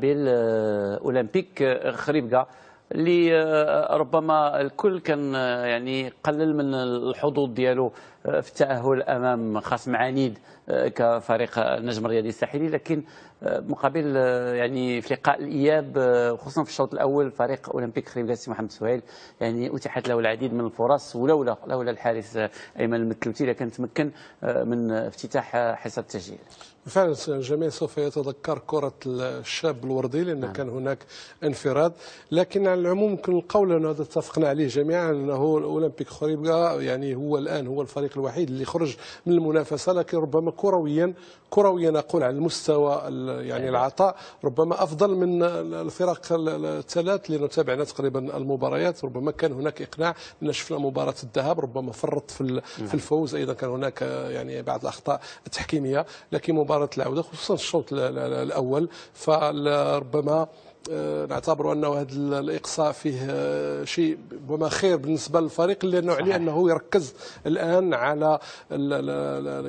بالأولمبيك خريبكا اللي آه، ربما الكل كان آه، يعني قلل من الحظوظ ديالو آه، في التاهل امام خصم عنيد كفريق النجم الرياضي الساحلي لكن مقابل يعني في لقاء الاياب خصوصا في الشوط الاول فريق اولمبيك خريب السي محمد سهيل يعني اتاحت له العديد من الفرص ولولا لولا الحارس ايمن المتلوتي لكان تمكن من افتتاح حصه التسجيل فعلا الجميع سوف يتذكر كره الشاب الوردي لان نعم. كان هناك انفراد لكن على العموم يمكن القول أنه هذا اتفقنا عليه جميعا أنه أولمبيك خريبكا يعني هو الآن هو الفريق الوحيد اللي خرج من المنافسة لكن ربما كرويا كرويا أقول على المستوى يعني, يعني العطاء ربما أفضل من الفرق الثلاث اللي تابعنا تقريبا المباريات ربما كان هناك إقناع لأن شفنا مباراة الذهاب ربما فرط في نعم. في الفوز أيضا كان هناك يعني بعض الأخطاء التحكيمية لكن مباراة العودة خصوصا الشوط الأول فربما آه، نعتبر انه هذا الاقصاء فيه آه، شيء وما خير بالنسبه للفريق لانه عليه انه يركز الان على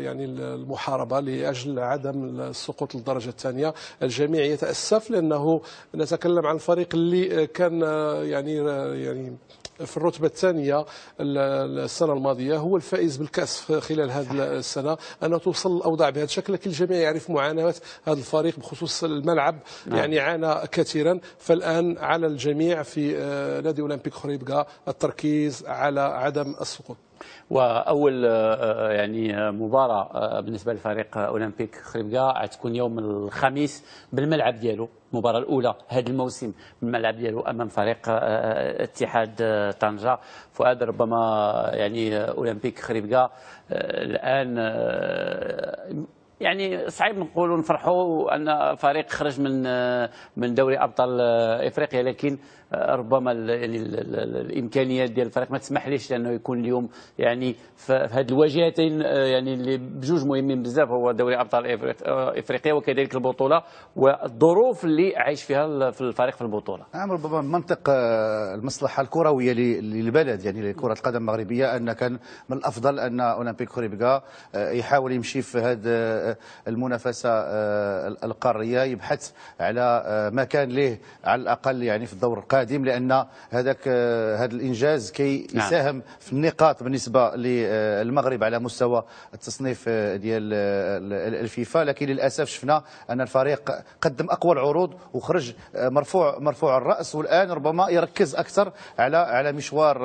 يعني المحاربه لاجل عدم السقوط للدرجه الثانيه الجميع يتاسف لانه نتكلم عن الفريق اللي آه، كان يعني يعني في الرتبة الثانية السنة الماضية هو الفائز بالكأس خلال هذه السنة أن توصل الأوضاع بهذا الشكل لكن الجميع يعرف معاناة هذا الفريق بخصوص الملعب نعم. يعني عانى كثيرا فالان على الجميع في آه، نادي اولمبيك خريبكا التركيز على عدم السقوط واول آه، آه، يعني مباراه بالنسبه لفريق اولمبيك خريبكا تكون يوم الخميس بالملعب ديالو المباراة الأولى هذا الموسم الملعب ديالو أمام فريق اتحاد طنجة فؤاد ربما يعني أولمبيك خريبكا الآن يعني صعيب نقولوا نفرحوا ان فريق خرج من من دوري ابطال افريقيا لكن ربما يعني الامكانيات ديال الفريق ما تسمحليش لانه يكون اليوم يعني في هذه الواجهتين يعني اللي بجوج مهمين بزاف هو دوري ابطال افريقيا وكذلك البطوله والظروف اللي عايش فيها في الفريق في البطوله. نعم ربما منطق آه، المصلحه الكرويه للبلد يعني لكره القدم المغربيه ان كان من الافضل ان اولمبيك خريبكا آه، يحاول يمشي في هذا آه، المنافسه آه، القاريه يبحث على آه، مكان ليه على الاقل يعني في الدور القادم لان هذاك آه، هذا الانجاز كي يساهم نعم. في النقاط بالنسبه للمغرب على مستوى التصنيف ديال الفيفا لكن للاسف شفنا ان الفريق قدم اقوى العروض وخرج مرفوع مرفوع الراس والان ربما يركز اكثر على على مشوار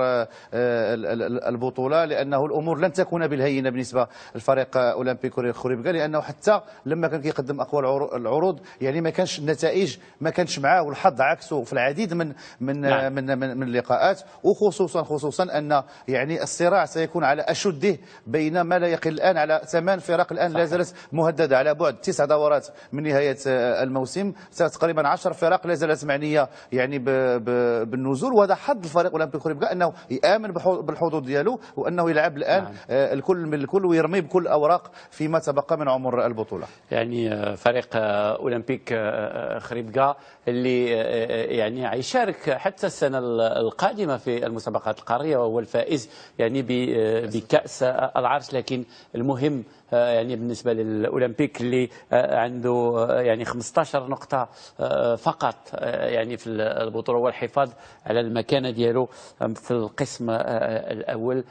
البطوله لانه الامور لن تكون بالهينه بالنسبه للفريق أولمبيك ريبكا لان لانه حتى لما كان كيقدم اقوى العروض يعني ما كانش النتائج ما كانش معاه والحظ عكسه في العديد من من نعم. من, من, من اللقاءات وخصوصا خصوصا ان يعني الصراع سيكون على اشده بين ما لا يقل الان على ثمان فرق الان لا زالت مهدده على بعد تسع دورات من نهايه آه، الموسم تقريبا 10 فرق لا زالت معنيه يعني بالنزول وهذا حظ الفريق اولمبيك كوريبكا انه يامن بالحظوظ ديالو وانه يلعب الان نعم. آه، الكل من الكل ويرمي بكل الاوراق فيما تبقى من عمره يمر البطولة يعني آه، فريق آه، أولمبيك آه، خريبكا اللي يعني يشارك حتى السنة القادمة في المسابقات القارية وهو الفائز يعني بكأس العرش لكن المهم يعني بالنسبه للاولمبيك اللي عنده يعني 15 نقطه فقط يعني في البطوله والحفاظ على المكانه ديالو في القسم الاول